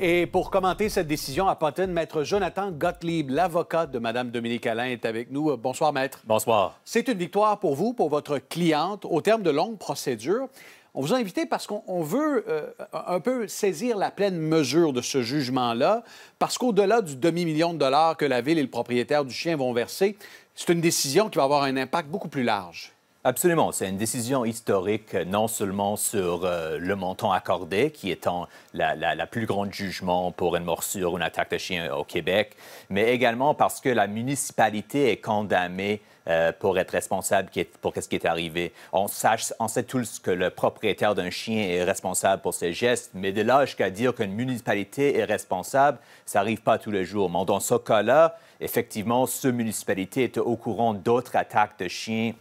Et pour commenter cette décision à Potton, maître Jonathan Gottlieb, l'avocat de Mme Dominique Alain, est avec nous. Euh, bonsoir, maître. Bonsoir. C'est une victoire pour vous, pour votre cliente, au terme de longues procédures. On vous a invité parce qu'on veut euh, un peu saisir la pleine mesure de ce jugement-là, parce qu'au-delà du demi-million de dollars que la ville et le propriétaire du chien vont verser, c'est une décision qui va avoir un impact beaucoup plus large. Absolument. C'est une décision historique, euh, non seulement sur euh, le montant accordé, qui étant la, plus grande jugement pour une morsure ou une attaque de chien au Québec, mais également parce que la municipalité est condamnée euh, pour être responsable pour ce qui est arrivé. On, on sait tous que le propriétaire d'un chien est responsable pour ses gestes, mais de là jusqu'à dire qu'une municipalité est responsable, ça n'arrive pas tous les jours. Mais dans ce cas-là, effectivement, ce municipalité était au courant d'autres attaques de chiens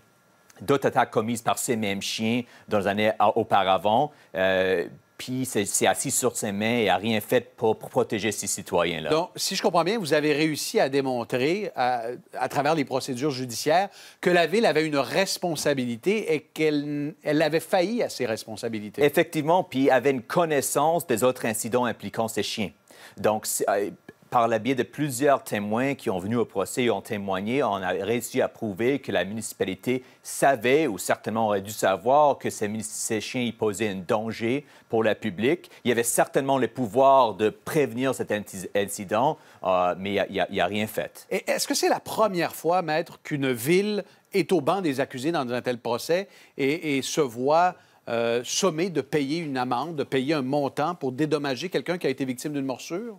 d'autres attaques commises par ces mêmes chiens dans les années auparavant. Euh, puis s'est assis sur ses mains et a rien fait pour, protéger ces citoyens-là. Donc, si je comprends bien, vous avez réussi à démontrer, à, travers les procédures judiciaires, que la Ville avait une responsabilité et qu'elle elle avait failli à ses responsabilités. Effectivement, puis avait une connaissance des autres incidents impliquant ces chiens. Donc, euh, par la biais de plusieurs témoins qui ont venu au procès et ont témoigné, on a réussi à prouver que la municipalité savait ou certainement aurait dû savoir que ces, chiens y posaient un danger pour la public. Il y avait certainement le pouvoir de prévenir cet incident, euh, mais il n'y a, rien fait. Est-ce que c'est la première fois, maître, qu'une ville est au banc des accusés dans un tel procès et, se voit... Euh, sommée de payer une amende, de payer un montant pour dédommager quelqu'un qui a été victime d'une morsure?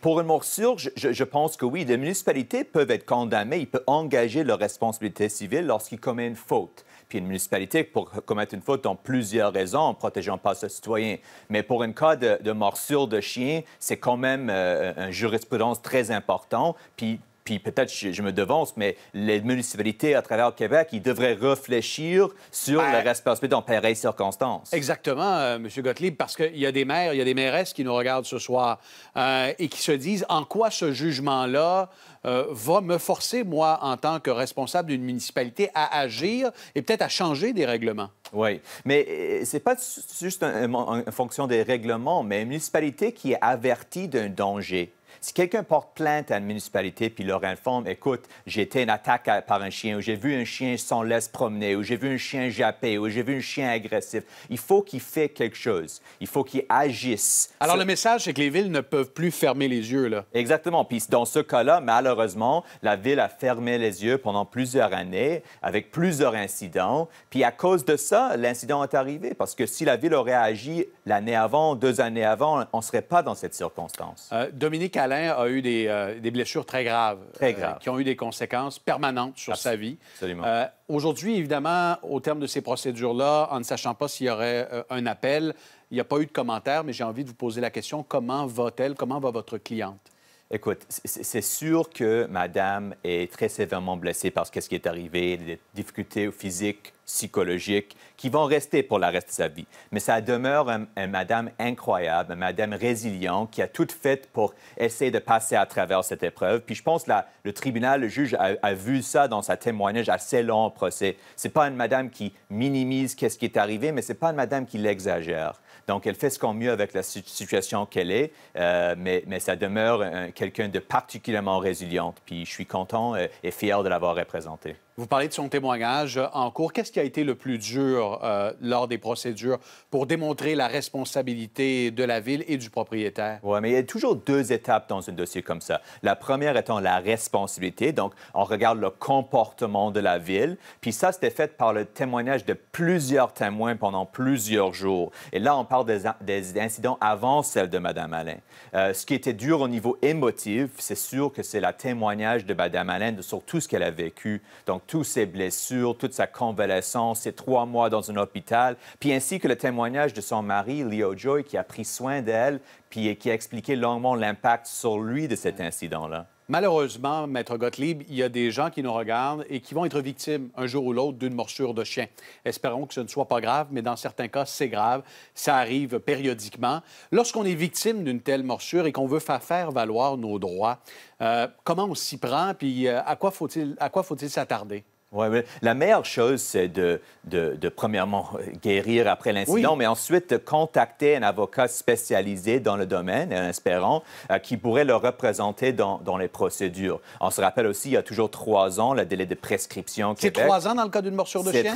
Pour une morsure, je, pense que oui. Les municipalités peuvent être condamnées. Ils peuvent engager leur responsabilité civile lorsqu'ils commettent une faute. Puis une municipalité peut commettre une faute dans plusieurs raisons, en protégeant pas ses citoyens. Mais pour un cas de, morsure de chien, c'est quand même euh, une jurisprudence très importante. Puis puis peut-être je, me devance, mais les municipalités à travers le Québec, ils devraient réfléchir sur la ben, le respect dans pareilles circonstances. Exactement, Monsieur M. Gottlieb, parce qu'il y a des maires, il y a des mairesses qui nous regardent ce soir euh, et qui se disent en quoi ce jugement-là euh, va me forcer, moi, en tant que responsable d'une municipalité, à agir et peut-être à changer des règlements. Oui, mais euh, ce n'est pas juste en fonction des règlements, mais une municipalité qui est avertie d'un danger si quelqu'un porte plainte à une municipalité puis leur informe, écoute, j'ai été en attaque par un chien, ou j'ai vu un chien sans laisse promener, ou j'ai vu un chien japper, ou j'ai vu un chien agressif, il faut qu'il fait quelque chose. Il faut qu'il agisse. Alors, le message, c'est que les villes ne peuvent plus fermer les yeux, là. Exactement. Puis dans ce cas-là, malheureusement, la ville a fermé les yeux pendant plusieurs années avec plusieurs incidents. Puis à cause de ça, l'incident est arrivé parce que si la ville aurait agi l'année avant, deux années avant, on ne serait pas dans cette circonstance. Euh, Dominique, Alain a eu des, euh, blessures très euh, graves, qui ont eu des conséquences permanentes sur sa vie. Euh, aujourd'hui, évidemment, au terme de ces procédures-là, en ne sachant pas s'il y aurait un appel, il n'y a pas eu de commentaire, mais j'ai envie de vous poser la question comment va-t-elle Comment va votre cliente Écoute, c'est sûr que Madame est très sévèrement blessée quest ce qui est arrivé, des difficultés physiques psychologiques qui vont rester pour le reste de sa vie. Mais ça demeure une, madame incroyable, une madame résiliente qui a tout fait pour essayer de passer à travers cette épreuve. Puis je pense que le tribunal, le juge a, vu ça dans sa témoignage assez long au procès. C'est pas une madame qui minimise ce qui est arrivé, mais c'est pas une madame qui l'exagère. Donc, elle fait ce qu'on mieux avec la situation qu'elle est, euh, mais, ça demeure quelqu'un de particulièrement résiliente. Puis je suis content euh, et fier de l'avoir représentée. Vous parlez de son témoignage euh, en cours. Qu'est-ce qui a été le plus dur euh, lors des procédures pour démontrer la responsabilité de la ville et du propriétaire? Oui, mais il y a toujours deux étapes dans un dossier comme ça. La première étant la responsabilité. Donc, on regarde le comportement de la ville. Puis ça, c'était fait par le témoignage de plusieurs témoins pendant plusieurs jours. Et là, on parle des, incidents avant celle de Mme Alain. Euh, ce qui était dur au niveau émotif, c'est sûr que c'est le témoignage de Mme Alain sur tout ce qu'elle a vécu. Donc, toutes ses blessures, toute sa convalescence, ses trois mois dans un hôpital, puis ainsi que le témoignage de son mari, Leo Joy, qui a pris soin d'elle, puis qui a expliqué longuement l'impact sur lui de cet incident-là. Malheureusement, Maître Gottlieb, il y a des gens qui nous regardent et qui vont être victimes un jour ou l'autre d'une morsure de chien. Espérons que ce ne soit pas grave, mais dans certains cas, c'est grave. Ça arrive périodiquement. Lorsqu'on est victime d'une telle morsure et qu'on veut faire valoir nos droits, euh, comment on s'y prend, puis euh, à quoi faut-il s'attarder? Oui, la meilleure chose, c'est de, premièrement euh, guérir après l'incident, mais ensuite de contacter un avocat spécialisé dans le domaine, un espérant, euh, qui pourrait le représenter dans, les procédures. On se rappelle aussi, il y a toujours trois ans, le délai de prescription. C'est trois ans dans le cas d'une morsure de chien?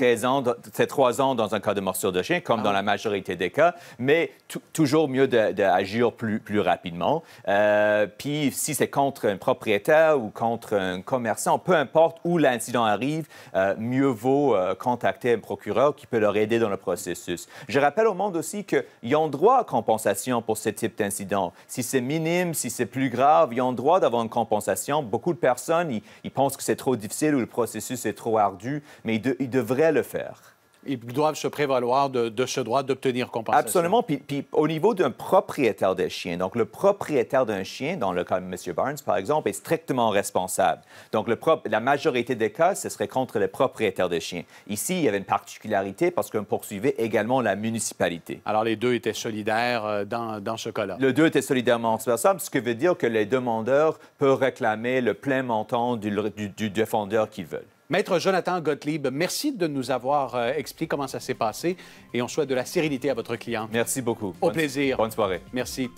C'est trois ans dans un cas de morsure de chien, comme ah. dans la majorité des cas, mais toujours mieux d'agir plus, plus rapidement. Euh, puis si c'est contre un propriétaire ou contre un commerçant, peu importe où l'incident arrive, euh, mieux vaut euh, contacter un procureur qui peut leur aider dans le processus. Je rappelle au monde aussi qu'ils ont droit à compensation pour ce type d'incident. Si c'est minime, si c'est plus grave, ils ont droit d'avoir une compensation. Beaucoup de personnes, ils, pensent que c'est trop difficile ou le processus est trop ardu, mais ils devraient le faire ils doivent se prévaloir de, ce droit d'obtenir compensation. Absolument. Puis, au niveau d'un propriétaire de chiens, donc le propriétaire d'un chien, dans le cas de M. Barnes, par exemple, est strictement responsable. Donc la majorité des cas, ce serait contre les propriétaires de chiens. Ici, il y avait une particularité parce qu'on poursuivait également la municipalité. Alors les deux étaient solidaires euh, dans, ce cas-là. Le deux était solidairement responsable, ce qui veut dire que les demandeurs peuvent réclamer le plein montant du, du défendeur qu'ils veulent. Maître Jonathan Gottlieb, merci de nous avoir euh, expliqué comment ça s'est passé et on souhaite de la sérénité à votre client. Merci beaucoup. Au plaisir. Bonne soirée. Merci.